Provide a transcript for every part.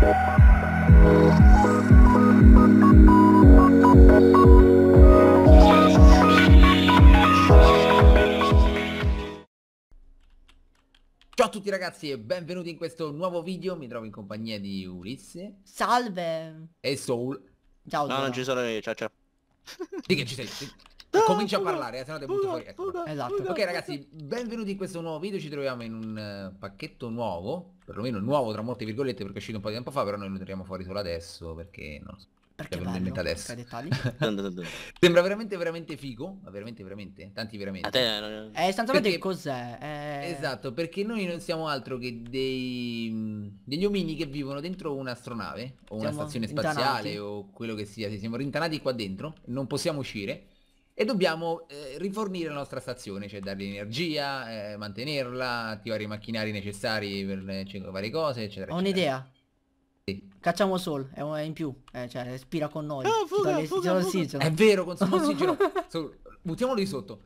Ciao a tutti ragazzi e benvenuti in questo nuovo video, mi trovo in compagnia di Ulisse Salve E Soul Ciao No, non ci sono io, ciao ciao Di che ci sei? comincia a parlare, eh, sennò ti butto fuori. Ecco, esatto. Ok ragazzi, benvenuti in questo nuovo video, ci troviamo in un eh, pacchetto nuovo, perlomeno nuovo tra molte virgolette perché è uscito un po' di tempo fa, però noi lo tiriamo fuori solo adesso perché non so. Perché bello, adesso. dettagli. Sembra veramente veramente figo, ma veramente veramente, tanti veramente. Eh, sostanzialmente cos'è? Eh... Esatto, perché noi non siamo altro che dei degli omini che vivono dentro un'astronave o siamo una stazione spaziale intanati. o quello che sia, siamo rintanati qua dentro, non possiamo uscire e dobbiamo eh, rifornire la nostra stazione, cioè dargli energia, eh, mantenerla, attivare i macchinari necessari per le eh, cioè, varie cose, eccetera. Ho un'idea. Sì. Cacciamo Sol, è, in più, eh, cioè respira con noi. Ah, fuga, fuga, fuga. È vero, consumo ossigeno. so, buttiamolo di sotto.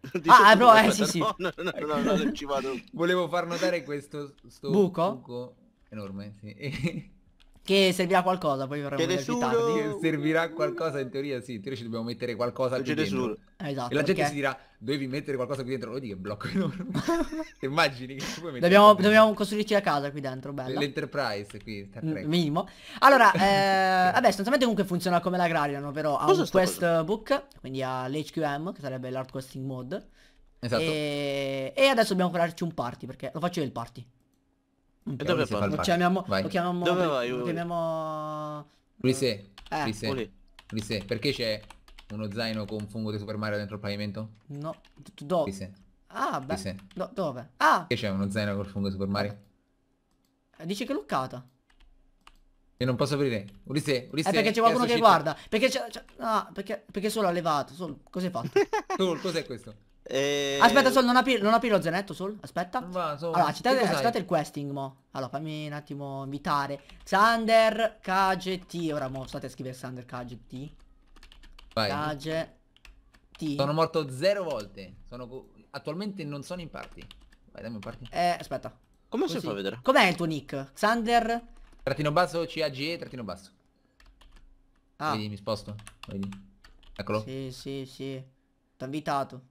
Di ah, sotto, però, eh, sì, sì. No, no, no, no, no, non ci vado. Volevo far notare questo buco. buco enorme, sì. Che servirà qualcosa, poi vorremmo vedere più tardi. Servirà qualcosa in teoria, sì, in teoria ci dobbiamo mettere qualcosa qui dentro. Eh, esatto, e la gente si dirà, dovevi mettere qualcosa qui dentro, lo dico che blocco enorme. Immagini che ci puoi mettere. Dobbiamo, dobbiamo costruirci la casa qui dentro, bella. L'enterprise qui, mm, Minimo. Allora, eh, vabbè, sostanzialmente comunque funziona come la Grarion, ovvero ha un quest book, quindi ha l'HQM, che sarebbe l'Art questing mode. Esatto. E... e adesso dobbiamo crearci un party, perché lo faccio io il party e dove parlo? Lo chiamiamo... Vai. Lo chiamiamo... Dove vai? Lo chiamiamo... Rise. Eh. Rise. Perché c'è uno zaino con fungo di Super Mario dentro il pavimento? No. Dove? Rise. Ah, beh. Do dove? Ah! Perché c'è uno zaino con fungo di Super Mario? Eh, Dice che è luccata. E non posso aprire. Ulisse, Ulisse. Eh perché c'è qualcuno che guarda. Perché c'è. Ah, perché, perché solo ha levato. Solo, fatto? cos'è questo? E... Aspetta, Sol, non apri, non apri lo zenetto, Sol. Aspetta. Ma, so, allora, accettate, accettate il questing, mo. Allora, fammi un attimo invitare. Xander KGT. Ora, mo, state a scrivere Sander KGT. Vai. KGT. Sono morto zero volte. Sono... Attualmente non sono in party. Vai, dammi un party. Eh, aspetta. Come Così. si fa a vedere? Com'è il tuo nick? Xander? Trattino basso, CAGE, trattino basso. Ah. Vedi, mi sposto. Vedi. Eccolo. Sì, sì, sì. T'ho invitato.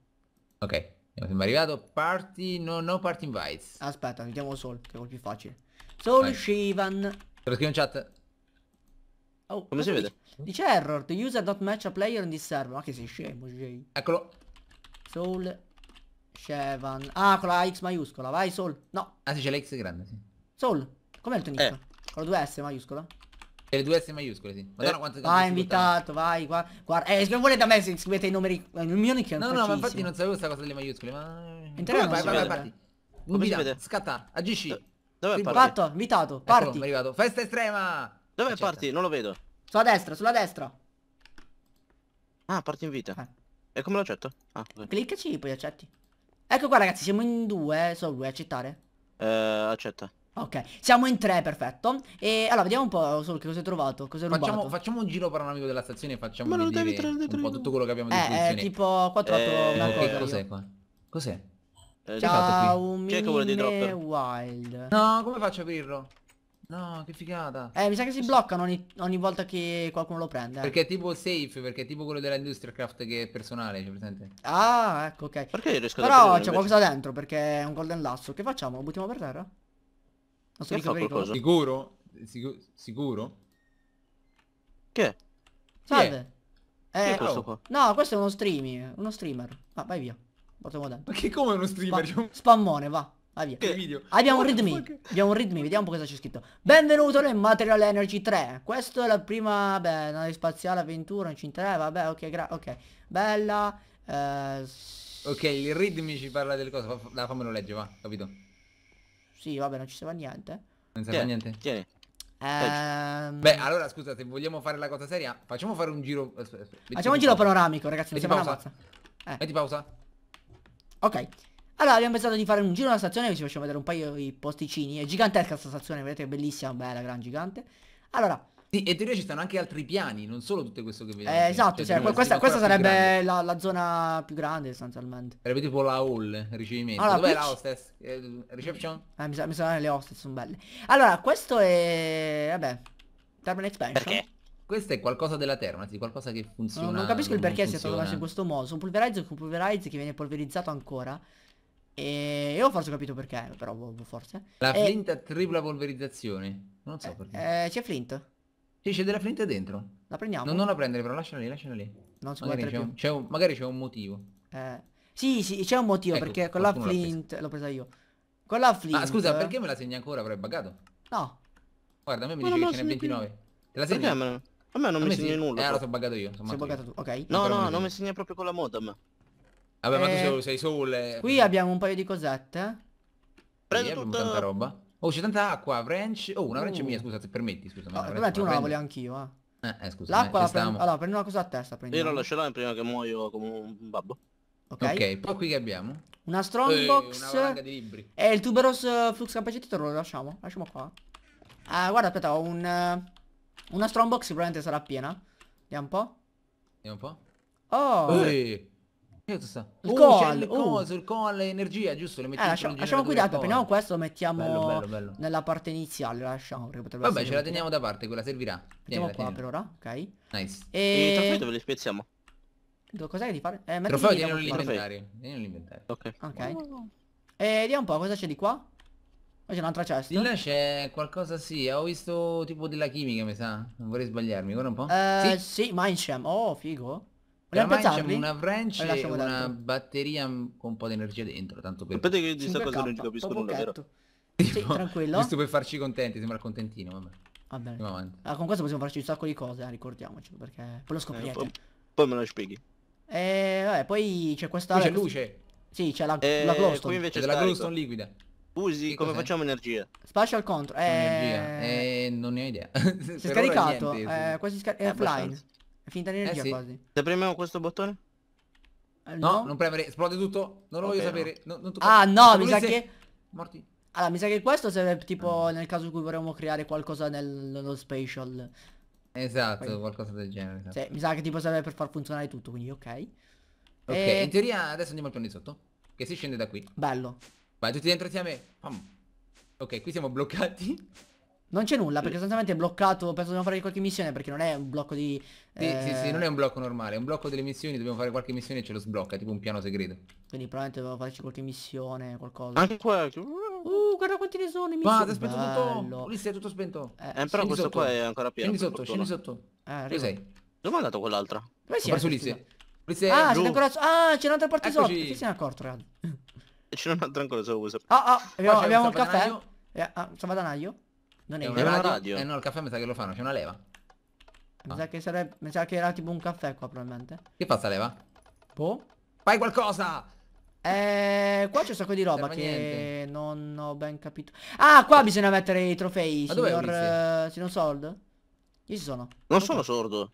Ok, siamo arrivato. Party, no, no party invites. Aspetta, mettiamo Sol, che è quello più facile. Sol Shivan. Te lo scrivo in chat. Oh, come si vede? Dice error, the user not match a player in this server. Ma che sei scemo, Jay. Eccolo. Sol Shevan. Ah, con la X maiuscola, vai Sol. No. Ah sì, c'è la X grande, sì. Sol, com'è il tuo eh. nick? Eh. Con la 2S maiuscola? E le due S maiuscole, sì. Madonna, eh. quanto, quanto ah, invitato, vai, qua. guarda. Eh, se volete a me se scrivete i numeri. Eh, il mio nick è No, no, ma infatti non sapevo questa cosa delle maiuscole, ma. Entriamo, vai, vai, vai, parti. Mobile, scatta, agisci. Do dove parti? Fatto, invitato, ecco, parti. Ecco, arrivato. Festa estrema! Dove Accetta. parti? Non lo vedo. Sulla destra, sulla destra. Ah, parti in vita. Eh. E come lo accetto? Ah, okay. Cliccaci, poi accetti. Ecco qua ragazzi, siamo in due, eh, solo due, accettare. Eh, accetta. Ok, siamo in tre, perfetto. E allora vediamo un po' solo che cosa hai trovato. Cosa hai facciamo, facciamo, un giro per un amico della stazione e facciamo Ma non devi un po' tutto quello che abbiamo detto. Eh, eh, tipo 4 ho eh, una cosa. Che cos'è qua? Cos'è? Eh, Ciao, un minime wild. No, come faccio a aprirlo? No, che figata. Eh, mi sa che si bloccano ogni, ogni volta che qualcuno lo prende. Eh. Perché è tipo safe, perché è tipo quello della Industrial Craft che è personale, cioè, presente? Ah, ecco, ok. Perché riesco Però c'è qualcosa dentro, perché è un golden lasso. Che facciamo? Lo buttiamo per terra? Non so che fa qualcosa. Sicuro? Sicu sicuro? Che? Salve. Chi è? Eh, Chi è questo oh. qua? No, questo è uno streaming, uno streamer. Va, vai via. Portiamo Ma che come uno streamer? Va. Cioè, spammone, va. Vai via. Che video? Abbiamo un readme. Che... Abbiamo un readme, vediamo cosa c'è scritto. Benvenuto nel Material Energy 3. Questa è la prima, beh, nave spaziale avventura, non ci interessa, eh, vabbè, ok, gra ok. Bella. Eh... Ok, il readme ci parla delle cose, la fammelo leggere, va, capito? Sì, vabbè, non ci serve a niente. Non serve a niente? Tieni. Ehm... Beh, allora scusa, se vogliamo fare la cosa seria, facciamo fare un giro. Aspetta, aspetta, facciamo un giro panoramico, ragazzi. Non sembra una mazza. Eh. Metti pausa. Ok. Allora abbiamo pensato di fare un giro alla stazione, vi facciamo vedere un paio di posticini. È gigantesca questa stazione, vedete che bellissima, bella, gran gigante. Allora, sì, e teoria ci stanno anche altri piani, non solo tutto questo che vedete. Eh, esatto, cioè, cioè, questa, questa sarebbe la, la, zona più grande sostanzialmente. Sarebbe tipo la hall, ricevimento. Allora, Dov'è la hostess? Eh, reception? Eh, mi sa, mi sa le hostess sono belle. Allora, questo è... vabbè, terminal expansion. Perché? Questo è qualcosa della Termati, qualcosa che funziona. No, non capisco il perché sia stato fatto in questo modo. Sono pulverizzo con pulverize che viene polverizzato ancora. E io forse ho capito perché, però boh, boh, forse. La e... flinta tripla polverizzazione. Non so eh, perché. Eh, c'è flint. Sì, c'è della finita dentro. La prendiamo? No, non la prendere però, lasciala lì, lasciala lì. Non si magari c'è un, magari c'è un motivo. Eh. Sì, sì, c'è un motivo ecco, perché con la flint... L'ho presa io. Con la flint... Ah, scusa, perché me la segni ancora? Avrei buggato? No. Guarda, a me mi dice che ce n'è 29. Più. Te la segni? Perché A me non a mi segna nulla. Eh, allora sono buggato io. Sono buggato tu, ok. No, no, non mi segna proprio con la modem. Vabbè, ma tu eh. sei sole. Eh, Qui abbiamo un paio di cosette. Eh, Prendo tutta... roba. Oh, c'è tanta acqua, wrench. Oh, una wrench uh. mia, scusa, se permetti, scusa. No, ma io la volevo anch'io, eh. Eh, eh scusa. L'acqua la prendo. Allora, prendo una cosa a testa, prendi. Io la lascerò prima che muoio come un babbo. Ok. Ok, poi qui che abbiamo? Una strongbox. Eh, una di libri. E il tuberos eh, flux capacitor lo lasciamo. Lasciamo qua. Ah, guarda, aspetta, ho un. Eh, una strongbox sicuramente sarà piena. Vediamo un po'. Vediamo un po'. Oh! Ehi. Che sta? Il oh, coal, il oh. coso, il coal, l'energia, giusto? Le mettiamo eh, lascia, lasciamo qui dentro, però questo lo mettiamo bello, bello, bello. nella parte iniziale, la lasciamo. Vabbè, ce la teniamo da parte, quella servirà. Mettiamo qua per ora, ok? Nice. E... I dove li spezziamo? Cos'è che ti pare? Eh, trofeo tieni nell'inventario. Tieni nell'inventario. Ok. okay. E vediamo un po' cosa c'è di qua. Poi c'è un'altra cesta. Di là c'è qualcosa sì, ho visto tipo della chimica mi sa. Non vorrei sbagliarmi, guarda un po'. Eh, sì, sì Mindsham. Oh, figo. Vogliamo una wrench e una dentro. batteria con un po' di energia dentro, tanto per... Sapete che di questa cosa non ci capisco nulla, vero? Tipo, sì, tranquillo. Giusto per farci contenti, sembra contentino, vabbè. Va ah, con questo possiamo farci un sacco di cose, eh, ricordiamoci, perché poi lo eh, scoprirete. Eh, poi, poi, me lo spieghi. E eh, vabbè, poi c'è questa... c'è luce. Sì, c'è la, eh, la glowstone. invece c'è cioè, la glowstone liquida. Usi, come facciamo energia? Spatial control. Eh... Energia. Eh, non ne ho idea. si è scaricato. Niente, eh, quasi scaricato. Eh, eh è finita l'energia eh sì. quasi. Se premiamo questo bottone? Eh, no. no, non premere, esplode tutto. Non lo okay, voglio sapere. No. Ah, no, ah no, mi sa sei... che... Morti. Allora, mi sa che questo serve tipo nel caso in cui vorremmo creare qualcosa nello spatial. Esatto, Poi... qualcosa del genere. Esatto. Sì, mi sa che tipo serve per far funzionare tutto, quindi ok. Ok, e... in teoria adesso andiamo al piano di sotto. Che si scende da qui. Bello. Vai tutti dentro insieme. Ok, qui siamo bloccati. Non c'è nulla perché sostanzialmente è bloccato, penso dobbiamo fare qualche missione perché non è un blocco di... Eh... Sì, sì, non è un eh, blocco normale, è un blocco delle missioni, dobbiamo fare qualche missione e ce lo sblocca, tipo un piano segreto. Quindi probabilmente dobbiamo farci qualche missione, qualcosa. Anche questo. Uh, guarda quanti ne sono i missioni. Guarda, è tutto. Lì sei tutto spento. Eh, eh però questo sotto. qua è ancora pieno. Scendi sotto, scendi sotto. Eh, Dove sei? Dove è andato quell'altra? Dove si è? Verso Ulisse. Ulisse ah, c'è ancora... Ah, c'è un'altra parte Eccoci. sotto. Chi se ne è accorto, ragazzi? C'è un'altra ancora, se lo Ah, ah, abbiamo, abbiamo il caffè. Eh, ah, salvadanaio. Non è, è una radio. radio. Eh no, il caffè mi sa che lo fanno, c'è una leva. Mi, ah. sa che sarebbe, mi sa che era tipo un caffè qua probabilmente. Che fa sta leva? Boh. Fai qualcosa! Eh, qua c'è un sacco di roba che niente. non ho ben capito. Ah, qua bisogna mettere i trofei, Ma signor, uh, signor Sold. Io ci sono. Non sono sordo.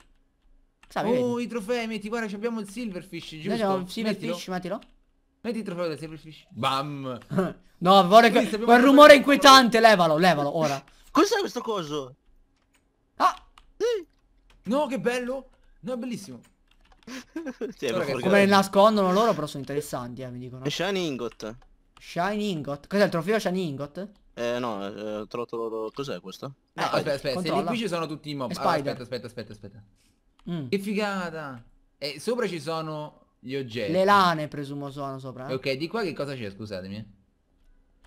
Savi, oh, vedi? i trofei, metti, guarda, abbiamo il silverfish, giusto? Noi abbiamo silverfish, mettilo. Metti il trofeo del silverfish. Bam! no, vorrei che... Quel rumore inquietante, levalo, levalo, ora. Cos'è questo coso? Ah! Sì. Mm. No, che bello! No, è bellissimo. sì, allora, come le nascondono loro, però sono interessanti, eh, mi dicono. E Shiny Ingot. Shiny Ingot? Cos'è il trofeo Shiny Ingot? Eh no, eh, te lo Cos'è questo? Eh, no, eh, aspetta, aspetta, controlla. se lì qui ci sono tutti i mob. Allora, ah, aspetta, aspetta, aspetta, aspetta. Mm. Che figata! E sopra ci sono gli oggetti. Le lane presumo sono sopra. Eh? Ok, di qua che cosa c'è, scusatemi.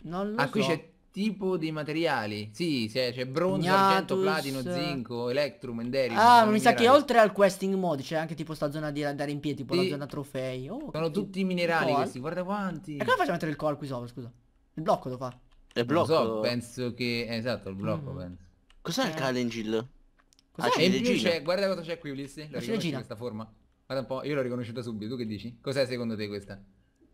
Non lo ah, so. qui c'è tipo di materiali. Sì, eh, c'è, bronzo, Ignatus. argento, platino, zinco, electrum, enderio. Ah, mi minerali. sa che oltre al questing mod c'è anche tipo sta zona di andare in piedi, tipo sì. la zona trofei. Oh, sono tutti i minerali col. questi, guarda quanti. E come faccio a mettere il core qui sopra, scusa? Il blocco lo fa. Il blocco? Non so, penso che... Eh, esatto, il blocco, mm. penso. Cos'è eh. il calengil? Cos'è? Ah, e guarda cosa c'è qui, Ulisse. La riconosci questa forma? Guarda un po', io l'ho riconosciuta subito, tu che dici? Cos'è secondo te questa?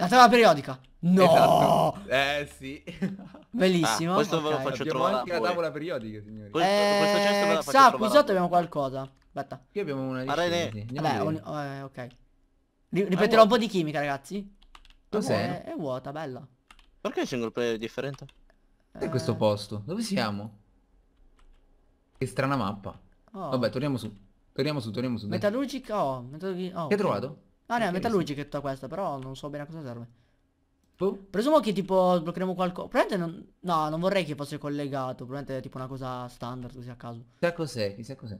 La tavola periodica. No. Esatto. Eh sì. Bellissimo. Ah, questo okay. ve lo faccio abbiamo trovare. Abbiamo anche la tavola periodica, signori. Questo, eh, questo gesto me la faccio sa, qui sotto abbiamo qualcosa. Aspetta. Qui abbiamo una ricetta. Vabbè, un, eh, ok. Ripeterò un po' di chimica, ragazzi. Cos'è? È, è vuota, bella. Perché c'è un player è differente? È questo posto? Dove siamo? Che strana mappa. Oh. Vabbè, torniamo su. Torniamo su, torniamo su. Metallurgica, oh. Metallurgica, oh. Che hai trovato? Ah, ne è metallurgica sì. tutta questa, però non so bene a cosa serve. Boh. Presumo che tipo sbloccheremo qualcosa. Probabilmente non... No, non vorrei che fosse collegato. Probabilmente è tipo una cosa standard così a caso. Chissà cos'è, chissà cos'è.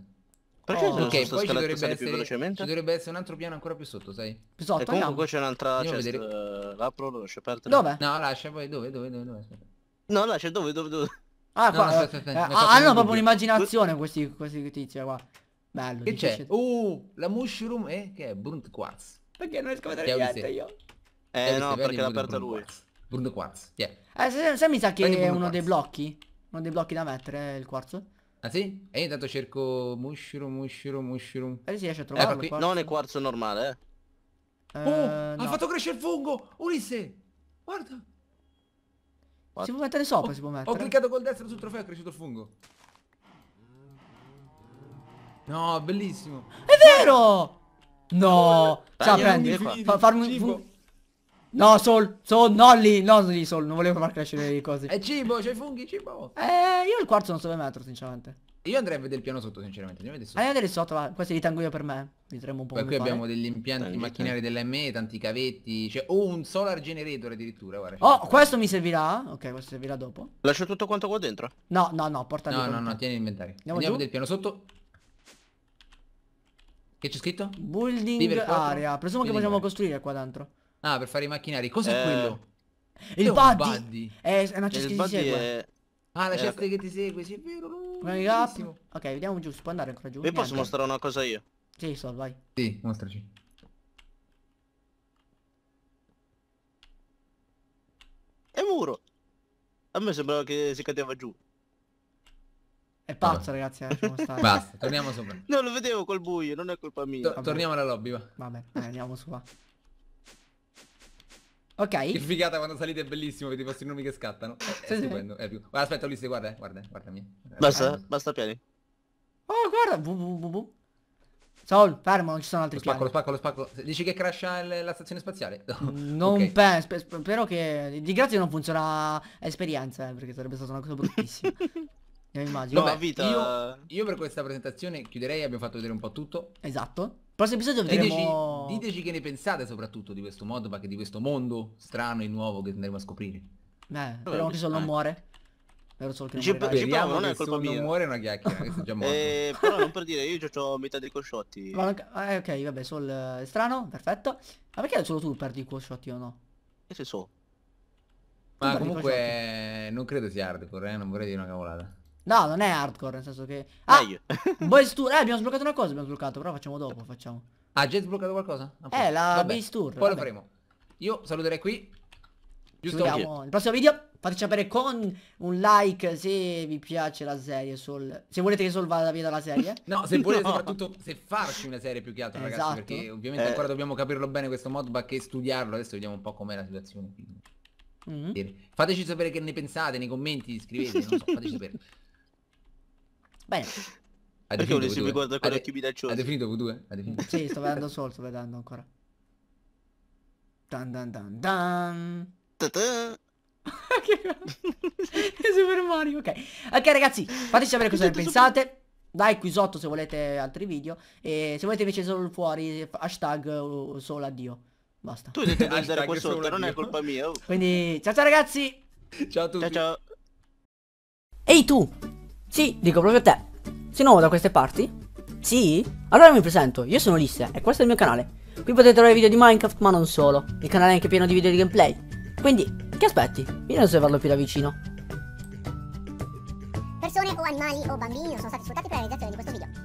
Perché oh, ok, poi ci dovrebbe, essere, ci dovrebbe essere un altro piano ancora più sotto, sai? Più sotto, e comunque c'è un'altra chest. Vedere... L'apro, eh, lo lascio perdere. Dove? No, lascia poi, dove, dove, dove, dove? Aspetta. No, lascia, dove, dove, dove? Ah, qua. No, no, eh, aspetta, aspetta, eh, ah, hanno proprio un'immaginazione questi, questi tizi qua. Bello. Che c'è? Uh, la mushroom e eh, che è? Brunt quartz. Perché non riesco a vedere niente io. Eh no, perché l'ha aperto lui. Bruno Quartz, yeah. Eh, sai, sai mi sa che è uno dei blocchi? Uno dei blocchi da mettere, eh, il quarzo? Ah sì? E io intanto cerco mushroom, mushroom, mushroom. Eh si riesci a eh, trovare. ecco Non è quarzo normale, eh. eh oh, no. ha fatto crescere il fungo! Ulisse! Guarda! What? Si può mettere sopra, oh, si può mettere. Ho cliccato col destro sul trofeo e è cresciuto il fungo. No, bellissimo. È vero! No, ciao cioè, prendi. Fa, farmi un... No, Sol, Sol, no lì, no lì, Sol, non volevo far crescere le cose. È eh, cibo, c'è i funghi, cibo. Eh, io il quarzo non so dove metterlo, sinceramente. Io andrei a vedere il piano sotto, sinceramente. Andiamo a vedere sotto. Andiamo a vedere sotto, va. Questi li tengo io per me. Vedremo un po' Poi qui abbiamo degli impianti macchinari dell'ME, tanti cavetti, cioè, oh, un solar generator addirittura, guarda. Oh, questo mi servirà? Ok, questo servirà dopo. Lascio tutto quanto qua dentro? No, no, no, porta No, no, no, tieni l'inventario. Andiamo, Andiamo a vedere il piano sotto. Che c'è scritto? Building area. Presumo che possiamo costruire qua dentro. Ah, per fare i macchinari. Cos'è eh... quello? Il è buddy. buddy. È una eh, cesta che ti segue. È... Ah, la eh, cesta è... che ti segue, sì, è vero. Ok, vediamo giù, si può andare ancora giù. Io Niente. posso mostrare una cosa io. Sì, so, vai. Sì, mostraci. È muro. A me sembrava che si cadeva giù. È pazzo, Vabbè. ragazzi, lasciamo stare. Basta, torniamo sopra. No, lo vedevo col buio, non è colpa mia. To- torniamo alla lobby, va. Vabbè, dai, andiamo su, Ok. Che figata quando salite è bellissimo, vedi i vostri nomi che scattano. È, sì, è sì. stupendo. È più... Guarda, aspetta, Ulisse, guarda, eh, guarda, guardami. Basta, eh. basta piani. Oh, guarda. Bu, bu, bu, Sol, fermo, non ci sono altri lo spacco, piani. Lo spacco, lo spacco. Dici che crasha la stazione spaziale? non okay. penso, spero che... Di grazia non funziona esperienza, eh, perché sarebbe stata una cosa bruttissima. Io immagino. Vabbè, vita... io, io, per questa presentazione chiuderei, abbiamo fatto vedere un po' tutto. Esatto. Prossimo episodio vedremo... Diteci, diteci che ne pensate soprattutto di questo modpack, di questo mondo strano e nuovo che andremo a scoprire. Beh, speriamo che solo non eh. muore. Però solo che non muore. Speriamo non è colpa mia. Non muore una chiacchiera, questo già morto. eh, però non per dire, io già ho metà dei cosciotti. Ma, eh, ok, vabbè, sol eh, è strano, perfetto. Ma perché solo tu perdi i cosciotti o no? Che se so. Ma comunque non credo sia hardcore, eh? non vorrei dire una cavolata. No, non è hardcore, nel senso che... Ah, Meglio. Boys Tour, eh, abbiamo sbloccato una cosa, abbiamo sbloccato, però facciamo dopo, facciamo. Ah, già sbloccato qualcosa? No, ah, eh, la vabbè. Boys Tour. Poi lo faremo. Io saluterei qui. Giusto. Ci vediamo nel prossimo video. Fateci sapere con un like se vi piace la serie Sol. Se volete che Sol vada via dalla serie. no, se volete no. soprattutto se farci una serie più che altro, esatto. ragazzi. Perché ovviamente eh. ancora dobbiamo capirlo bene questo modback e studiarlo. Adesso vediamo un po' com'è la situazione. Mm -hmm. Fateci sapere che ne pensate nei commenti, scrivete, non so, fateci sapere. Bene. Hai Perché volessi mi guardare con gli occhi minacciosi? Hai definito V2? Hai Sì, sto vedendo solo, sto vedendo ancora. Dan dan dan dan. Ta -ta. Super Mario, ok. Ok ragazzi, fateci sapere cosa ne pensate. Dai qui sotto se volete altri video. E se volete invece solo fuori, hashtag uh, solo addio. Basta. Tu devi andare qua sotto, non è colpa mia. Oh. Quindi, ciao ciao ragazzi. Ciao a tutti. Ciao ciao. Ehi tu, sì, dico proprio a te. Sei nuovo da queste parti? Sì? Allora mi presento, io sono Ulisse e questo è il mio canale. Qui potete trovare video di Minecraft ma non solo, il canale è anche pieno di video di gameplay. Quindi, che aspetti? Vieni a osservarlo più da vicino. Persone o animali o bambini non sono stati sfruttati per la realizzazione di questo video.